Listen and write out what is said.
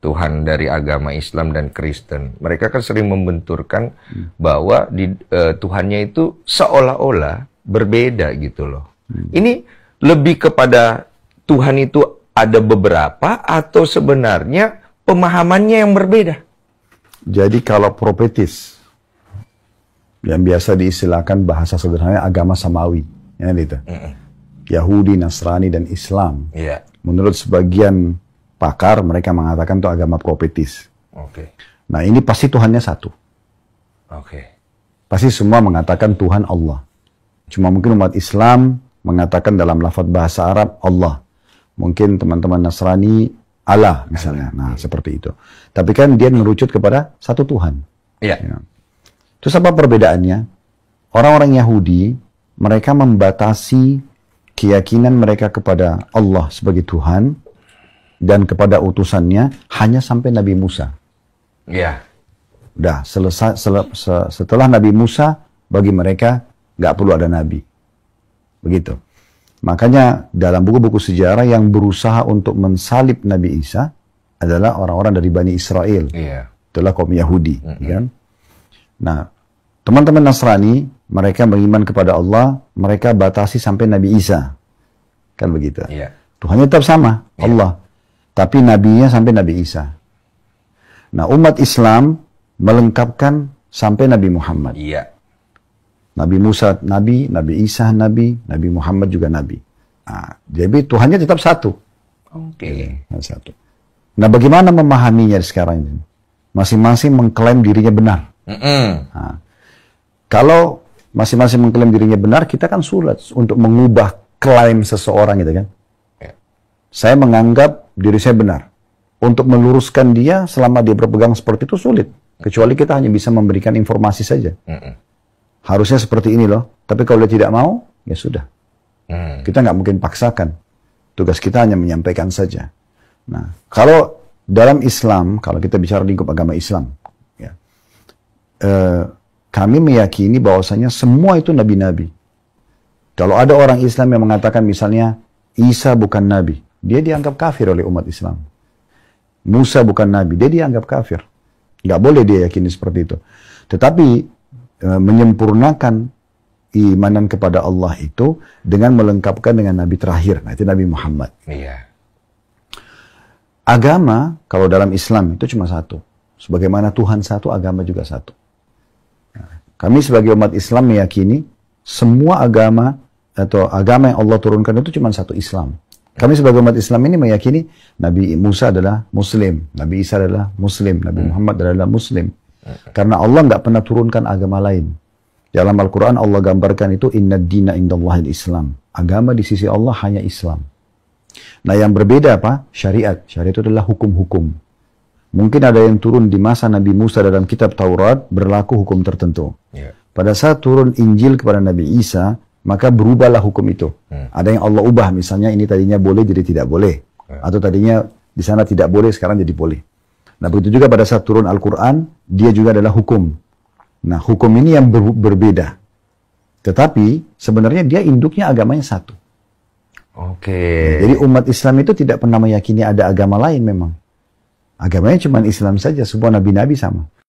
Tuhan dari agama Islam dan Kristen. Mereka kan sering membenturkan hmm. bahwa di uh, Tuhannya itu seolah-olah berbeda gitu loh. Hmm. Ini lebih kepada Tuhan itu ada beberapa atau sebenarnya pemahamannya yang berbeda. Jadi kalau propetis yang biasa diistilahkan bahasa sederhana agama samawi, ya kan gitu. Hmm. Yahudi, Nasrani dan Islam. Yeah. Menurut sebagian pakar mereka mengatakan itu agama propetis. Oke. Okay. Nah ini pasti Tuhannya satu. Oke. Okay. Pasti semua mengatakan Tuhan Allah. Cuma mungkin umat Islam mengatakan dalam lafaz bahasa Arab Allah. Mungkin teman-teman Nasrani Allah misalnya. Nah seperti itu. Tapi kan dia merucut kepada satu Tuhan. Iya. Yeah. Terus apa perbedaannya? Orang-orang Yahudi mereka membatasi keyakinan mereka kepada Allah sebagai Tuhan dan kepada utusannya hanya sampai Nabi Musa. Iya. Dah Udah selesai setelah Nabi Musa bagi mereka nggak perlu ada nabi. Begitu. Makanya dalam buku-buku sejarah yang berusaha untuk mensalib Nabi Isa adalah orang-orang dari Bani Israel. Iya. Itulah kaum Yahudi. Mm-hmm. Kan? Nah, teman-teman Nasrani, mereka beriman kepada Allah, mereka batasi sampai Nabi Isa. Kan begitu. Iya. Tuhannya tetap sama, iya. Allah. Tapi nabinya sampai Nabi Isa. Nah, umat Islam melengkapkan sampai Nabi Muhammad. Iya. Nabi Musa nabi, Nabi Isa nabi, Nabi Muhammad juga nabi. Nah, jadi Tuhannya tetap satu. Oke. Okay. Iya, satu. Nah, bagaimana memahaminya sekarang ini? Masing-masing mengklaim dirinya benar. Mm -mm. Nah, kalau masing-masing mengklaim dirinya benar, kita kan sulit untuk mengubah klaim seseorang gitu kan. Yeah. Saya menganggap diri saya benar. Untuk meluruskan dia selama dia berpegang seperti itu sulit. Kecuali kita hanya bisa memberikan informasi saja. Mm-mm. Harusnya seperti ini loh. Tapi kalau dia tidak mau, ya sudah. Mm. Kita nggak mungkin paksakan. Tugas kita hanya menyampaikan saja. Nah, kalau dalam Islam, kalau kita bicara lingkup agama Islam, ya, eh, kami meyakini bahwasanya semua itu nabi-nabi. Kalau ada orang Islam yang mengatakan misalnya Isa bukan nabi, dia dianggap kafir oleh umat Islam. Musa bukan nabi, dia dianggap kafir. Nggak boleh dia yakini seperti itu. Tetapi e, menyempurnakan imanan kepada Allah itu dengan melengkapkan dengan nabi terakhir, yaitu nah, Nabi Muhammad. Iya. Agama kalau dalam Islam itu cuma satu. Sebagaimana Tuhan satu, agama juga satu. Kami sebagai umat Islam meyakini semua agama atau agama yang Allah turunkan itu cuma satu Islam. Kami sebagai umat Islam ini meyakini Nabi Musa adalah Muslim, Nabi Isa adalah Muslim, Nabi hmm. Muhammad adalah Muslim. Hmm. Karena Allah nggak pernah turunkan agama lain. dalam Al-Quran Allah gambarkan itu inna dina indallahil islam. Agama di sisi Allah hanya Islam. Nah yang berbeda apa? Syariat. Syariat itu adalah hukum-hukum. Mungkin ada yang turun di masa Nabi Musa dalam kitab Taurat berlaku hukum tertentu. Ya. Pada saat turun Injil kepada Nabi Isa, maka berubahlah hukum itu. Hmm. Ada yang Allah ubah, misalnya ini tadinya boleh jadi tidak boleh, hmm. atau tadinya di sana tidak boleh sekarang jadi boleh. Nah begitu juga pada saat turun Al-Quran, dia juga adalah hukum. Nah hukum ini yang ber berbeda. Tetapi sebenarnya dia induknya agamanya satu. Oke. Okay. Nah, jadi umat Islam itu tidak pernah meyakini ada agama lain memang. Agamanya cuma Islam saja, semua nabi-nabi sama.